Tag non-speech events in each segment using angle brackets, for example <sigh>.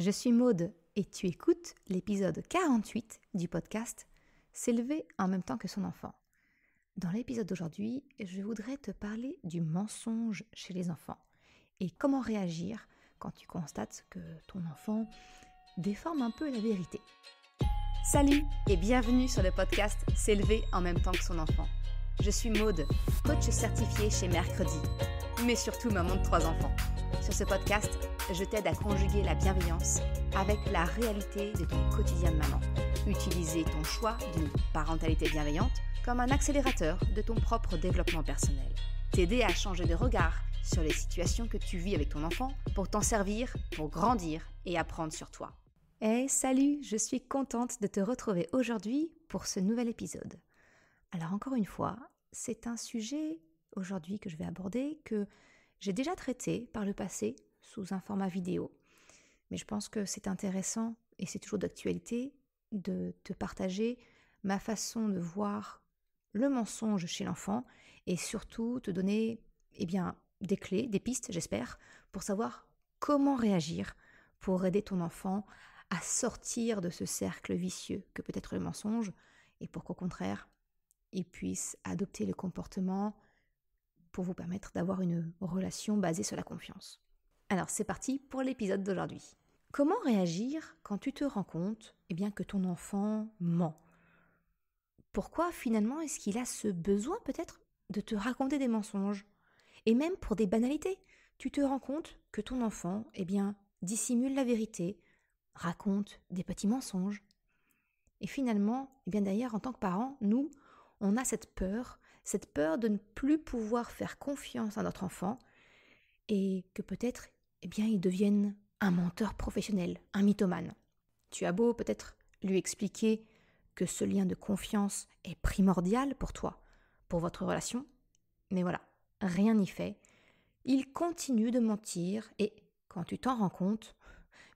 Je suis Maude et tu écoutes l'épisode 48 du podcast S'élever en même temps que son enfant. Dans l'épisode d'aujourd'hui, je voudrais te parler du mensonge chez les enfants et comment réagir quand tu constates que ton enfant déforme un peu la vérité. Salut et bienvenue sur le podcast S'élever en même temps que son enfant. Je suis Maude, coach certifié chez Mercredi, mais surtout maman de trois enfants. Sur ce podcast, je t'aide à conjuguer la bienveillance avec la réalité de ton quotidien de maman. Utiliser ton choix d'une parentalité bienveillante comme un accélérateur de ton propre développement personnel. T'aider à changer de regard sur les situations que tu vis avec ton enfant pour t'en servir, pour grandir et apprendre sur toi. Hey, eh, salut, je suis contente de te retrouver aujourd'hui pour ce nouvel épisode. Alors encore une fois, c'est un sujet aujourd'hui que je vais aborder que j'ai déjà traité par le passé sous un format vidéo, mais je pense que c'est intéressant et c'est toujours d'actualité de te partager ma façon de voir le mensonge chez l'enfant et surtout te donner eh bien, des clés, des pistes, j'espère, pour savoir comment réagir pour aider ton enfant à sortir de ce cercle vicieux que peut être le mensonge et pour qu'au contraire, il puisse adopter le comportement vous permettre d'avoir une relation basée sur la confiance. Alors c'est parti pour l'épisode d'aujourd'hui. Comment réagir quand tu te rends compte eh bien, que ton enfant ment Pourquoi finalement est-ce qu'il a ce besoin peut-être de te raconter des mensonges Et même pour des banalités, tu te rends compte que ton enfant eh bien, dissimule la vérité, raconte des petits mensonges. Et finalement, eh bien d'ailleurs, en tant que parents, nous, on a cette peur cette peur de ne plus pouvoir faire confiance à notre enfant et que peut-être, eh bien, il devienne un menteur professionnel, un mythomane. Tu as beau peut-être lui expliquer que ce lien de confiance est primordial pour toi, pour votre relation, mais voilà, rien n'y fait. Il continue de mentir et, quand tu t'en rends compte,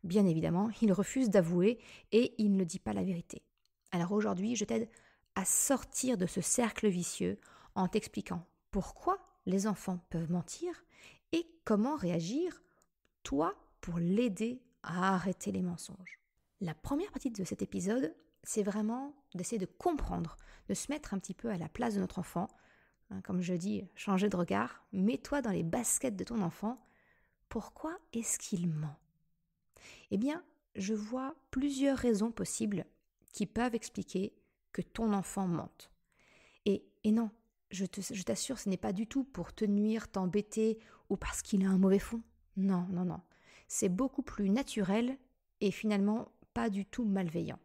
bien évidemment, il refuse d'avouer et il ne dit pas la vérité. Alors aujourd'hui, je t'aide à sortir de ce cercle vicieux en t'expliquant pourquoi les enfants peuvent mentir et comment réagir, toi, pour l'aider à arrêter les mensonges. La première partie de cet épisode, c'est vraiment d'essayer de comprendre, de se mettre un petit peu à la place de notre enfant. Hein, comme je dis, changer de regard, mets-toi dans les baskets de ton enfant. Pourquoi est-ce qu'il ment Eh bien, je vois plusieurs raisons possibles qui peuvent expliquer que ton enfant mente. Et, et non, je t'assure, ce n'est pas du tout pour te nuire, t'embêter ou parce qu'il a un mauvais fond. Non, non, non. C'est beaucoup plus naturel et finalement pas du tout malveillant.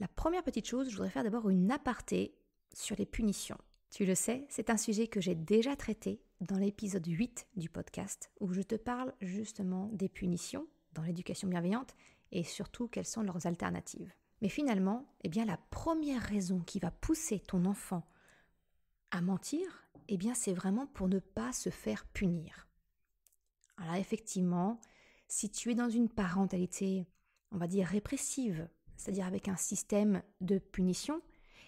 La première petite chose, je voudrais faire d'abord une aparté sur les punitions. Tu le sais, c'est un sujet que j'ai déjà traité dans l'épisode 8 du podcast où je te parle justement des punitions dans l'éducation bienveillante et surtout quelles sont leurs alternatives. Mais finalement, eh bien la première raison qui va pousser ton enfant à mentir, eh bien c'est vraiment pour ne pas se faire punir. Alors effectivement, si tu es dans une parentalité, on va dire répressive, c'est-à-dire avec un système de punition,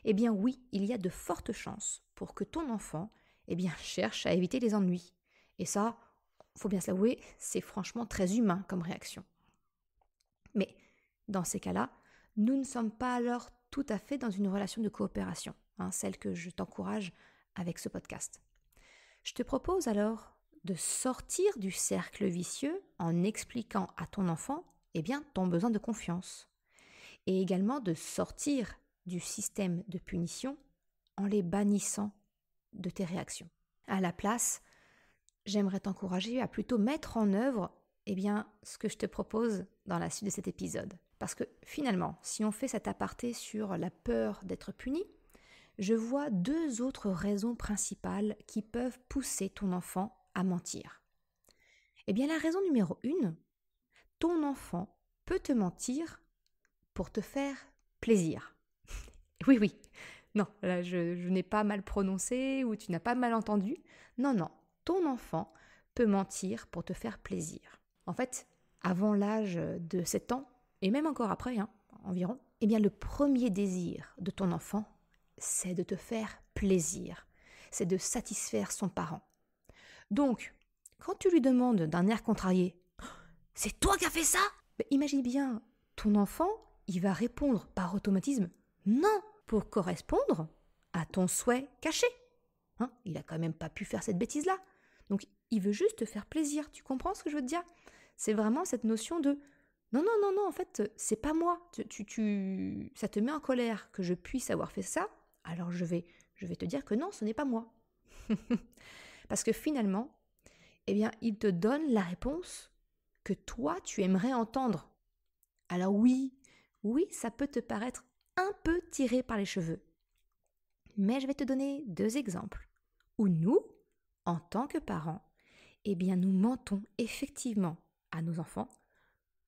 eh bien oui, il y a de fortes chances pour que ton enfant, eh bien <laughs> cherche à éviter les ennuis. Et ça, faut bien se l'avouer, c'est franchement très humain comme réaction. Mais dans ces cas-là, nous ne sommes pas alors tout à fait dans une relation de coopération, hein, celle que je t'encourage avec ce podcast. Je te propose alors de sortir du cercle vicieux en expliquant à ton enfant eh bien, ton besoin de confiance et également de sortir du système de punition en les bannissant de tes réactions. À la place, j'aimerais t'encourager à plutôt mettre en œuvre eh bien, ce que je te propose dans la suite de cet épisode. Parce que finalement, si on fait cet aparté sur la peur d'être puni, je vois deux autres raisons principales qui peuvent pousser ton enfant à mentir. Eh bien, la raison numéro une, ton enfant peut te mentir pour te faire plaisir. <laughs> Oui, oui. Non, là, je, n'ai pas mal prononcé ou tu n'as pas mal entendu. Non, non. Ton enfant peut mentir pour te faire plaisir. En fait, avant l'âge de 7 ans, et même encore après, hein, environ, eh bien, le premier désir de ton enfant, c'est de te faire plaisir, c'est de satisfaire son parent. Donc, quand tu lui demandes d'un air contrarié C'est toi qui as fait ça ben, Imagine bien, ton enfant, il va répondre par automatisme Non pour correspondre à ton souhait caché. Hein, il a quand même pas pu faire cette bêtise-là. Donc, il veut juste te faire plaisir. Tu comprends ce que je veux te dire C'est vraiment cette notion de non, non, non, non, en fait, c'est pas moi. ça te met en colère que je puisse avoir fait ça, alors je vais, je vais te dire que non, ce n'est pas moi. <laughs> Parce que finalement, eh bien, il te donne la réponse que toi, tu aimerais entendre. Alors oui, oui, ça peut te paraître un peu tiré par les cheveux. Mais je vais te donner deux exemples où nous, en tant que parents, eh bien, nous mentons effectivement à nos enfants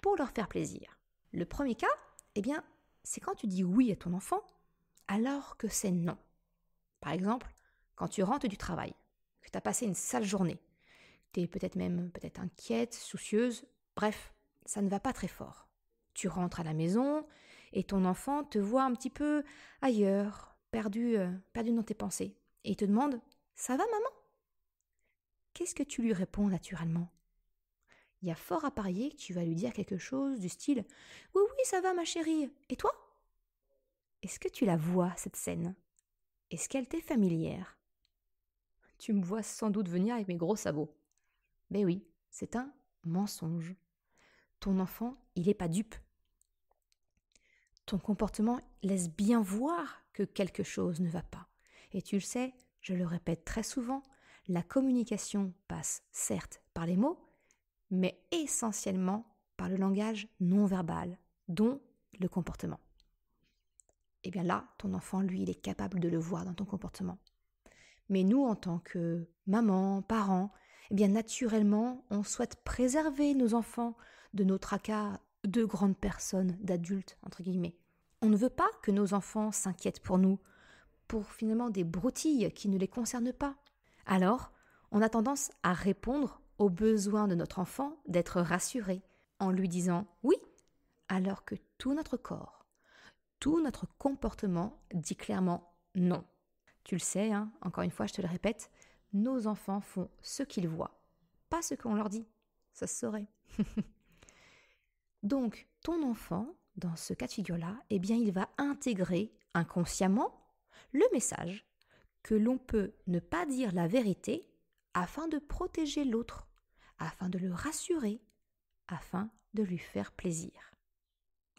pour leur faire plaisir. Le premier cas, eh bien, c'est quand tu dis oui à ton enfant alors que c'est non. Par exemple, quand tu rentres du travail, que tu as passé une sale journée, tu es peut-être même peut-être inquiète, soucieuse, bref, ça ne va pas très fort. Tu rentres à la maison et ton enfant te voit un petit peu ailleurs, perdu, euh, perdu dans tes pensées, et il te demande ⁇ Ça va maman ?⁇ Qu'est-ce que tu lui réponds naturellement Il y a fort à parier que tu vas lui dire quelque chose du style ⁇ Oui oui ça va ma chérie, et toi ?⁇ est-ce que tu la vois, cette scène Est-ce qu'elle t'est familière Tu me vois sans doute venir avec mes gros sabots. Mais ben oui, c'est un mensonge. Ton enfant, il n'est pas dupe. Ton comportement laisse bien voir que quelque chose ne va pas. Et tu le sais, je le répète très souvent, la communication passe certes par les mots, mais essentiellement par le langage non verbal, dont le comportement. Et eh bien là, ton enfant, lui, il est capable de le voir dans ton comportement. Mais nous, en tant que maman, parents, eh bien naturellement, on souhaite préserver nos enfants de nos tracas de grandes personnes, d'adultes, entre guillemets. On ne veut pas que nos enfants s'inquiètent pour nous, pour finalement des broutilles qui ne les concernent pas. Alors, on a tendance à répondre aux besoins de notre enfant d'être rassuré en lui disant oui, alors que tout notre corps, tout notre comportement dit clairement non. Tu le sais, hein, encore une fois, je te le répète, nos enfants font ce qu'ils voient, pas ce qu'on leur dit. Ça se saurait. <laughs> Donc, ton enfant, dans ce cas de figure-là, eh bien, il va intégrer inconsciemment le message que l'on peut ne pas dire la vérité afin de protéger l'autre, afin de le rassurer, afin de lui faire plaisir.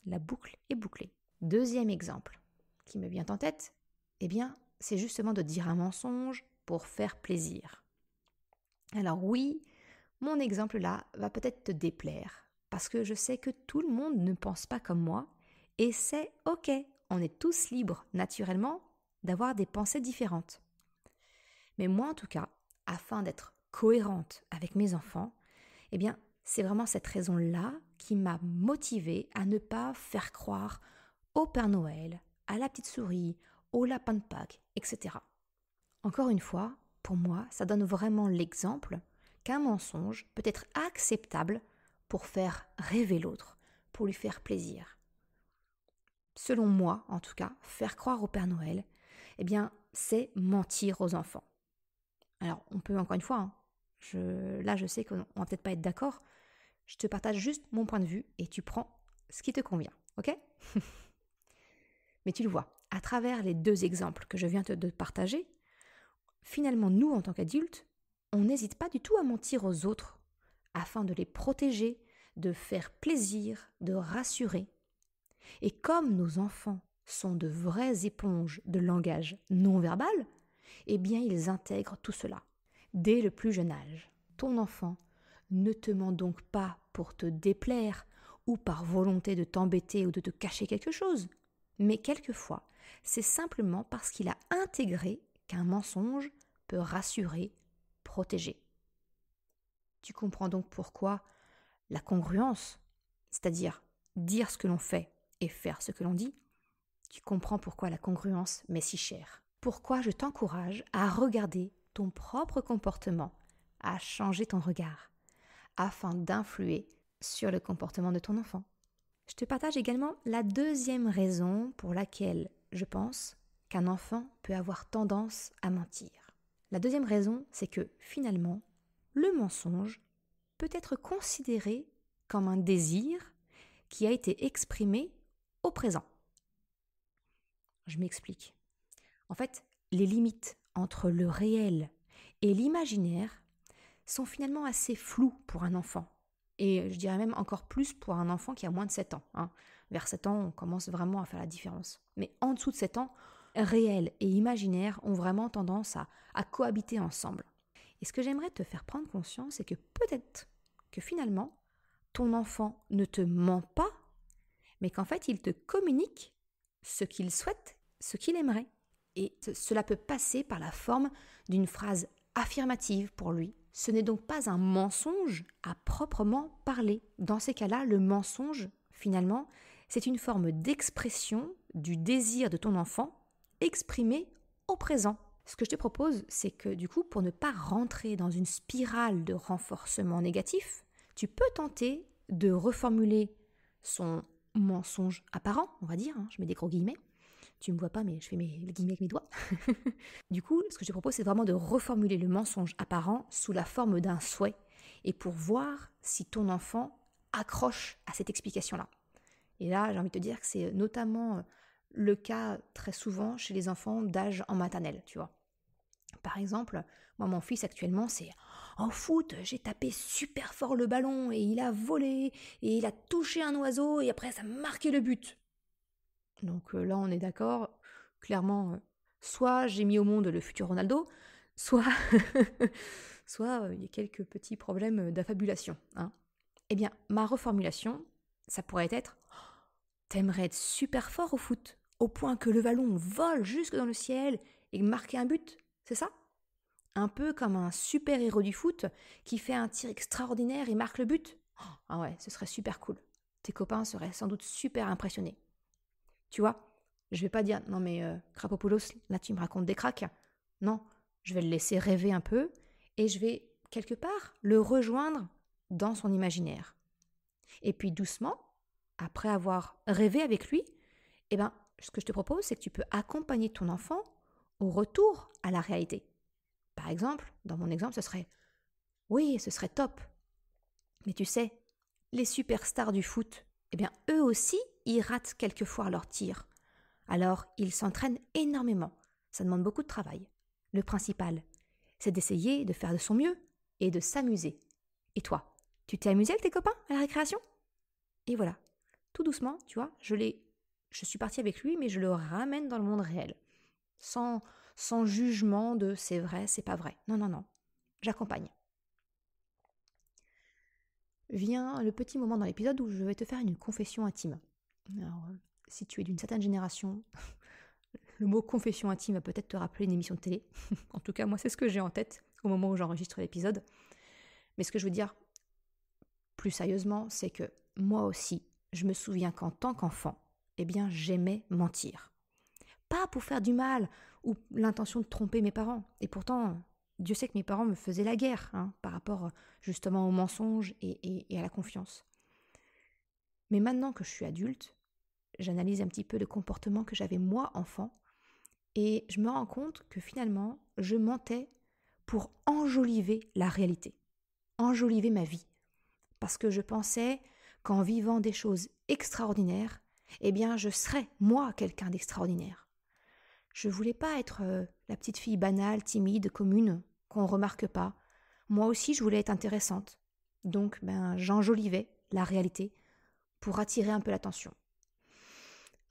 La boucle est bouclée. Deuxième exemple qui me vient en tête, eh bien, c'est justement de dire un mensonge pour faire plaisir. Alors oui, mon exemple là va peut-être te déplaire, parce que je sais que tout le monde ne pense pas comme moi, et c'est ok, on est tous libres, naturellement, d'avoir des pensées différentes. Mais moi en tout cas, afin d'être cohérente avec mes enfants, eh bien, c'est vraiment cette raison-là qui m'a motivée à ne pas faire croire au Père Noël, à la petite souris, au lapin de Pâques, etc. Encore une fois, pour moi, ça donne vraiment l'exemple qu'un mensonge peut être acceptable pour faire rêver l'autre, pour lui faire plaisir. Selon moi, en tout cas, faire croire au Père Noël, eh bien, c'est mentir aux enfants. Alors, on peut encore une fois, hein, je, là, je sais qu'on va peut-être pas être d'accord. Je te partage juste mon point de vue et tu prends ce qui te convient, ok <laughs> Mais tu le vois, à travers les deux exemples que je viens de partager, finalement, nous, en tant qu'adultes, on n'hésite pas du tout à mentir aux autres afin de les protéger, de faire plaisir, de rassurer. Et comme nos enfants sont de vraies éponges de langage non verbal, eh bien ils intègrent tout cela dès le plus jeune âge. Ton enfant ne te ment donc pas pour te déplaire ou par volonté de t'embêter ou de te cacher quelque chose. Mais quelquefois, c'est simplement parce qu'il a intégré qu'un mensonge peut rassurer, protéger. Tu comprends donc pourquoi la congruence, c'est-à-dire dire ce que l'on fait et faire ce que l'on dit, tu comprends pourquoi la congruence m'est si chère. Pourquoi je t'encourage à regarder ton propre comportement, à changer ton regard, afin d'influer sur le comportement de ton enfant. Je te partage également la deuxième raison pour laquelle je pense qu'un enfant peut avoir tendance à mentir. La deuxième raison, c'est que finalement, le mensonge peut être considéré comme un désir qui a été exprimé au présent. Je m'explique. En fait, les limites entre le réel et l'imaginaire sont finalement assez floues pour un enfant. Et je dirais même encore plus pour un enfant qui a moins de 7 ans. Hein. Vers 7 ans, on commence vraiment à faire la différence. Mais en dessous de 7 ans, réel et imaginaire ont vraiment tendance à, à cohabiter ensemble. Et ce que j'aimerais te faire prendre conscience, c'est que peut-être que finalement, ton enfant ne te ment pas, mais qu'en fait, il te communique ce qu'il souhaite, ce qu'il aimerait. Et cela peut passer par la forme d'une phrase affirmative pour lui, ce n'est donc pas un mensonge à proprement parler. Dans ces cas-là, le mensonge, finalement, c'est une forme d'expression du désir de ton enfant exprimé au présent. Ce que je te propose, c'est que du coup, pour ne pas rentrer dans une spirale de renforcement négatif, tu peux tenter de reformuler son mensonge apparent, on va dire, hein, je mets des gros guillemets, tu me vois pas, mais je fais mes guillemets avec mes doigts. <laughs> du coup, ce que je te propose, c'est vraiment de reformuler le mensonge apparent sous la forme d'un souhait et pour voir si ton enfant accroche à cette explication-là. Et là, j'ai envie de te dire que c'est notamment euh, le cas très souvent chez les enfants d'âge en maternelle, tu vois. Par exemple, moi, mon fils actuellement, c'est en foot, j'ai tapé super fort le ballon et il a volé et il a touché un oiseau et après ça a marqué le but. Donc là, on est d'accord, clairement, soit j'ai mis au monde le futur Ronaldo, <laughs> soit soit il y a quelques petits problèmes d'affabulation. Hein. Eh bien, ma reformulation, ça pourrait être T'aimerais être super fort au foot, au point que le ballon vole jusque dans le ciel et marquer un but, c'est ça Un peu comme un super héros du foot qui fait un tir extraordinaire et marque le but. ah ouais, ce serait super cool. Tes copains seraient sans doute super impressionnés. Tu vois Je vais pas dire non mais Crapopoulos, euh, Krapopoulos, là tu me racontes des craques. Non, je vais le laisser rêver un peu et je vais quelque part le rejoindre dans son imaginaire. Et puis doucement, après avoir rêvé avec lui, eh ben ce que je te propose c'est que tu peux accompagner ton enfant au retour à la réalité. Par exemple, dans mon exemple, ce serait oui, ce serait top. Mais tu sais, les superstars du foot, eh bien eux aussi, ils ratent quelquefois leur tir. Alors, ils s'entraînent énormément. Ça demande beaucoup de travail. Le principal, c'est d'essayer de faire de son mieux et de s'amuser. Et toi, tu t'es amusé avec tes copains à la récréation Et voilà. Tout doucement, tu vois, je l'ai je suis partie avec lui, mais je le ramène dans le monde réel. Sans, sans jugement de c'est vrai, c'est pas vrai. Non, non, non. J'accompagne vient le petit moment dans l'épisode où je vais te faire une confession intime. Euh, si tu es d'une certaine génération, <laughs> le mot confession intime va peut-être te rappeler une émission de télé. <laughs> en tout cas, moi, c'est ce que j'ai en tête au moment où j'enregistre l'épisode. Mais ce que je veux dire plus sérieusement, c'est que moi aussi, je me souviens qu'en tant qu'enfant, eh bien, j'aimais mentir. Pas pour faire du mal ou l'intention de tromper mes parents. Et pourtant, Dieu sait que mes parents me faisaient la guerre hein, par rapport euh, justement aux mensonges et, et à la confiance. Mais maintenant que je suis adulte, j'analyse un petit peu le comportement que j'avais moi enfant et je me rends compte que finalement je mentais pour enjoliver la réalité, enjoliver ma vie. Parce que je pensais qu'en vivant des choses extraordinaires, eh bien je serais moi quelqu'un d'extraordinaire. Je voulais pas être euh, la petite fille banale, timide, commune, qu'on remarque pas. Moi aussi, je voulais être intéressante. Donc, ben, j'enjolivais la réalité pour attirer un peu l'attention.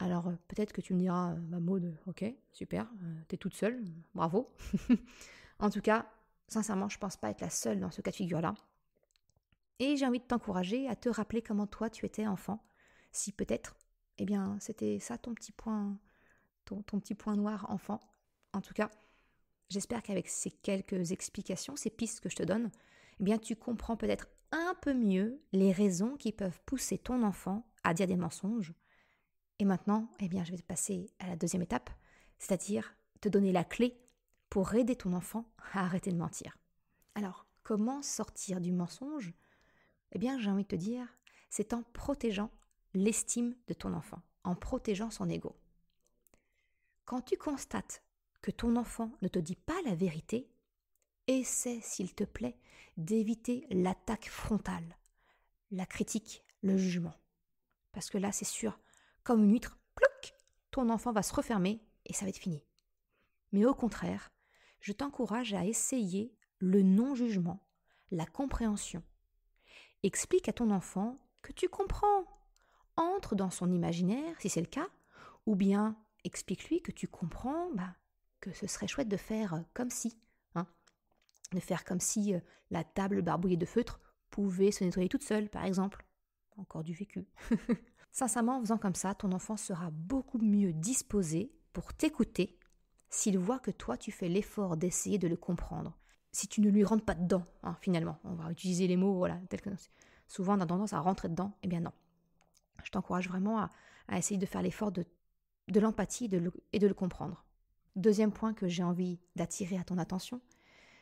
Alors, euh, peut-être que tu me diras, euh, bah, ma mode, ok, super, euh, t'es toute seule, bravo. <laughs> en tout cas, sincèrement, je pense pas être la seule dans ce cas de figure-là. Et j'ai envie de t'encourager à te rappeler comment toi tu étais enfant, si peut-être, eh bien, c'était ça ton petit point, ton petit point noir enfant. En tout cas, J'espère qu'avec ces quelques explications, ces pistes que je te donne, eh bien tu comprends peut-être un peu mieux les raisons qui peuvent pousser ton enfant à dire des mensonges. Et maintenant, eh bien, je vais te passer à la deuxième étape, c'est-à-dire te donner la clé pour aider ton enfant à arrêter de mentir. Alors, comment sortir du mensonge Eh bien, j'ai envie de te dire, c'est en protégeant l'estime de ton enfant, en protégeant son ego. Quand tu constates que ton enfant ne te dit pas la vérité, essaie, s'il te plaît, d'éviter l'attaque frontale, la critique, le jugement. Parce que là, c'est sûr, comme une huître, plouc, ton enfant va se refermer et ça va être fini. Mais au contraire, je t'encourage à essayer le non-jugement, la compréhension. Explique à ton enfant que tu comprends. Entre dans son imaginaire, si c'est le cas, ou bien explique-lui que tu comprends bah, que ce serait chouette de faire euh, comme si, hein, de faire comme si euh, la table barbouillée de feutre pouvait se nettoyer toute seule, par exemple. Encore du vécu. <laughs> Sincèrement, en faisant comme ça, ton enfant sera beaucoup mieux disposé pour t'écouter s'il voit que toi tu fais l'effort d'essayer de le comprendre. Si tu ne lui rentres pas dedans, hein, finalement, on va utiliser les mots, voilà, tels que souvent on a tendance à rentrer dedans, eh bien non. Je t'encourage vraiment à, essayer de faire l'effort de, l'empathie et de le comprendre. Deuxième point que j'ai envie d'attirer à ton attention,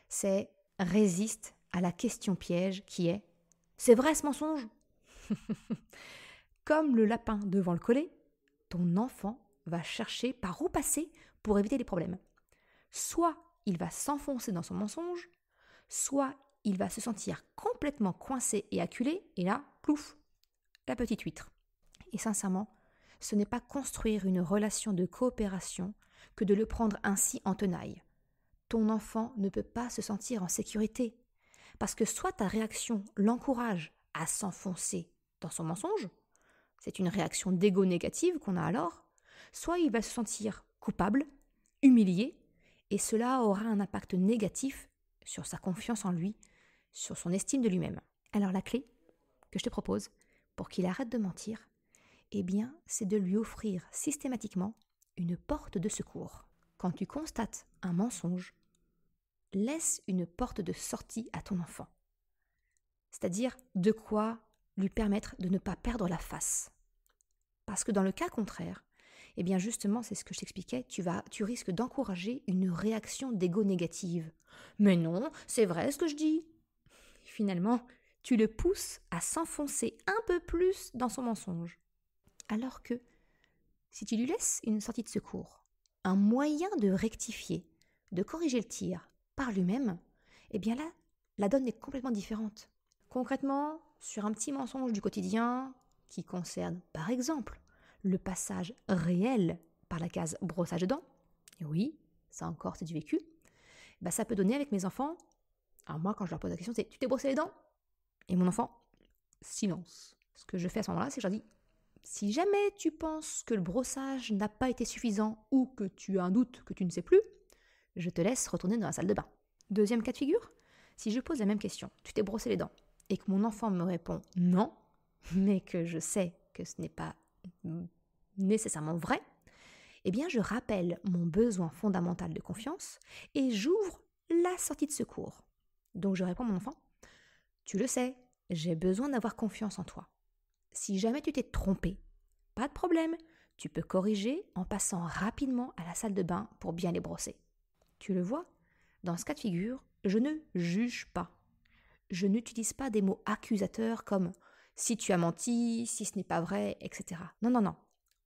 c'est résiste à la question piège qui est C'est vrai ce mensonge Comme le lapin devant le collet, ton enfant va chercher par où passer pour éviter les problèmes. Soit il va s'enfoncer dans son mensonge, soit il va se sentir complètement coincé et acculé, et là, plouf, la petite huître. Et sincèrement, ce n'est pas construire une relation de coopération que de le prendre ainsi en tenaille. Ton enfant ne peut pas se sentir en sécurité, parce que soit ta réaction l'encourage à s'enfoncer dans son mensonge, c'est une réaction d'égo négative qu'on a alors, soit il va se sentir coupable, humilié, et cela aura un impact négatif sur sa confiance en lui, sur son estime de lui-même. Alors la clé que je te propose pour qu'il arrête de mentir, eh bien, c'est de lui offrir systématiquement une porte de secours. Quand tu constates un mensonge, laisse une porte de sortie à ton enfant. C'est-à-dire de quoi lui permettre de ne pas perdre la face. Parce que dans le cas contraire, eh bien justement, c'est ce que je t'expliquais, tu, vas, tu risques d'encourager une réaction d'ego négative. Mais non, c'est vrai ce que je dis. Finalement, tu le pousses à s'enfoncer un peu plus dans son mensonge. Alors que si tu lui laisses une sortie de secours, un moyen de rectifier, de corriger le tir par lui-même, eh bien là, la donne est complètement différente. Concrètement, sur un petit mensonge du quotidien qui concerne, par exemple, le passage réel par la case brossage de dents, oui, ça encore c'est du vécu, bah ça peut donner avec mes enfants, alors moi quand je leur pose la question c'est tu t'es brossé les dents Et mon enfant, silence. Ce que je fais à ce moment-là, c'est que je leur dis si jamais tu penses que le brossage n'a pas été suffisant ou que tu as un doute que tu ne sais plus, je te laisse retourner dans la salle de bain. Deuxième cas de figure, si je pose la même question, tu t'es brossé les dents, et que mon enfant me répond non, mais que je sais que ce n'est pas nécessairement vrai, eh bien je rappelle mon besoin fondamental de confiance et j'ouvre la sortie de secours. Donc je réponds à mon enfant, tu le sais, j'ai besoin d'avoir confiance en toi si jamais tu t'es trompé, pas de problème, tu peux corriger en passant rapidement à la salle de bain pour bien les brosser. Tu le vois Dans ce cas de figure, je ne juge pas. Je n'utilise pas des mots accusateurs comme si tu as menti, si ce n'est pas vrai, etc. Non, non, non.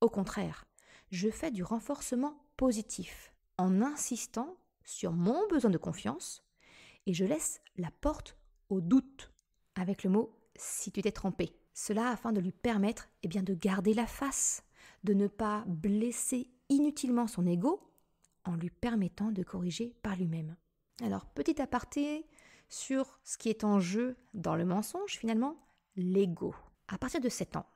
Au contraire, je fais du renforcement positif en insistant sur mon besoin de confiance et je laisse la porte au doute avec le mot si tu t'es trompé. Cela afin de lui permettre eh bien, de garder la face, de ne pas blesser inutilement son ego en lui permettant de corriger par lui-même. Alors, petit aparté sur ce qui est en jeu dans le mensonge finalement, l'ego. À partir de 7 ans,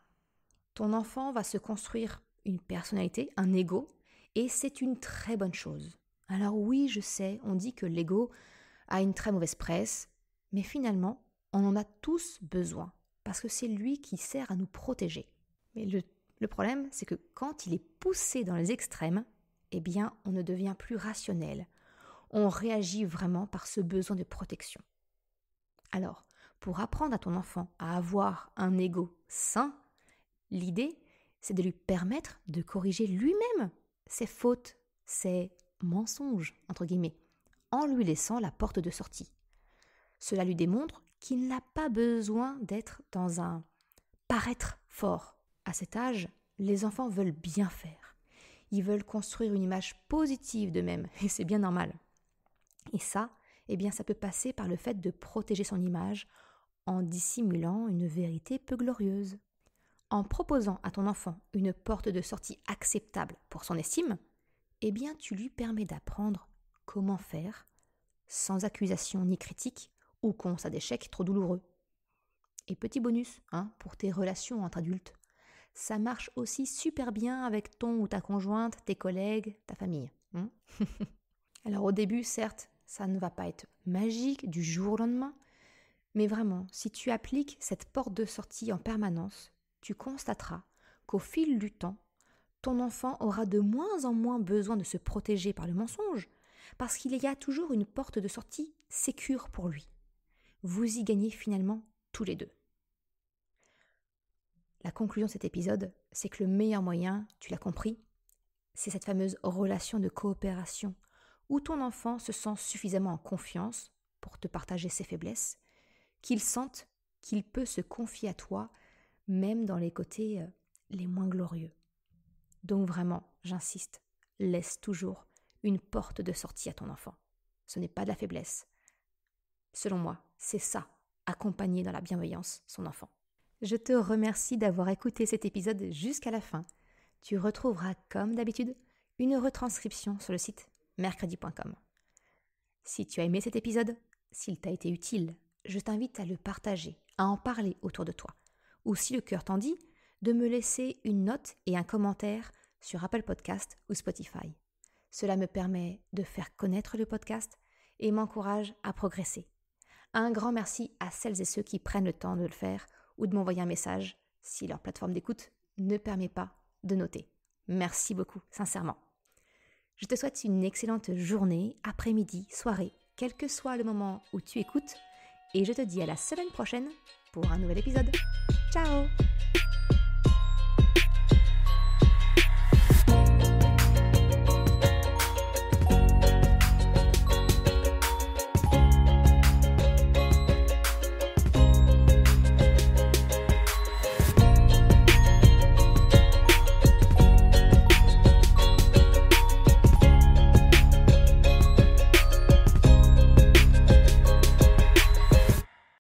ton enfant va se construire une personnalité, un ego, et c'est une très bonne chose. Alors oui, je sais, on dit que l'ego a une très mauvaise presse, mais finalement, on en a tous besoin parce que c'est lui qui sert à nous protéger. Mais le, problème, c'est que quand il est poussé dans les extrêmes, eh bien, on ne devient plus rationnel. On réagit vraiment par ce besoin de protection. Alors, pour apprendre à ton enfant à avoir un ego sain, l'idée, c'est de lui permettre de corriger lui-même ses fautes, ses mensonges, entre guillemets, en lui laissant la porte de sortie. Cela lui démontre qu'il n'a pas besoin d'être dans un paraître fort. À cet âge, les enfants veulent bien faire. Ils veulent construire une image positive d'eux-mêmes, <laughs> et c'est bien normal. Et ça, eh bien, ça peut passer par le fait de protéger son image en dissimulant une vérité peu glorieuse. En proposant à ton enfant une porte de sortie acceptable pour son estime, eh bien, tu lui permets d'apprendre comment faire, sans accusation ni critique, ou ça à d'échecs trop douloureux. Et petit bonus, hein, pour tes relations entre adultes. Ça marche aussi super bien avec ton ou ta conjointe, tes collègues, ta famille. Hein. <laughs> Alors au début, certes, ça ne va pas être magique du jour au lendemain, mais vraiment, si tu appliques cette porte de sortie en permanence, tu constateras qu'au fil du temps, ton enfant aura de moins en moins besoin de se protéger par le mensonge, parce qu'il y a toujours une porte de sortie sécure pour lui vous y gagnez finalement tous les deux. La conclusion de cet épisode, c'est que le meilleur moyen, tu l'as compris, c'est cette fameuse relation de coopération, où ton enfant se sent suffisamment en confiance pour te partager ses faiblesses, qu'il sente qu'il peut se confier à toi, même dans les côtés euh, les moins glorieux. Donc vraiment, j'insiste, laisse toujours une porte de sortie à ton enfant. Ce n'est pas de la faiblesse. Selon moi, c'est ça, accompagner dans la bienveillance son enfant. Je te remercie d'avoir écouté cet épisode jusqu'à la fin. Tu retrouveras, comme d'habitude, une retranscription sur le site mercredi.com. Si tu as aimé cet épisode, s'il t'a été utile, je t'invite à le partager, à en parler autour de toi. Ou si le cœur t'en dit, de me laisser une note et un commentaire sur Apple Podcast ou Spotify. Cela me permet de faire connaître le podcast et m'encourage à progresser un grand merci à celles et ceux qui prennent le temps de le faire ou de m'envoyer un message si leur plateforme d'écoute ne permet pas de noter. Merci beaucoup, sincèrement. Je te souhaite une excellente journée, après-midi, soirée, quel que soit le moment où tu écoutes, et je te dis à la semaine prochaine pour un nouvel épisode. Ciao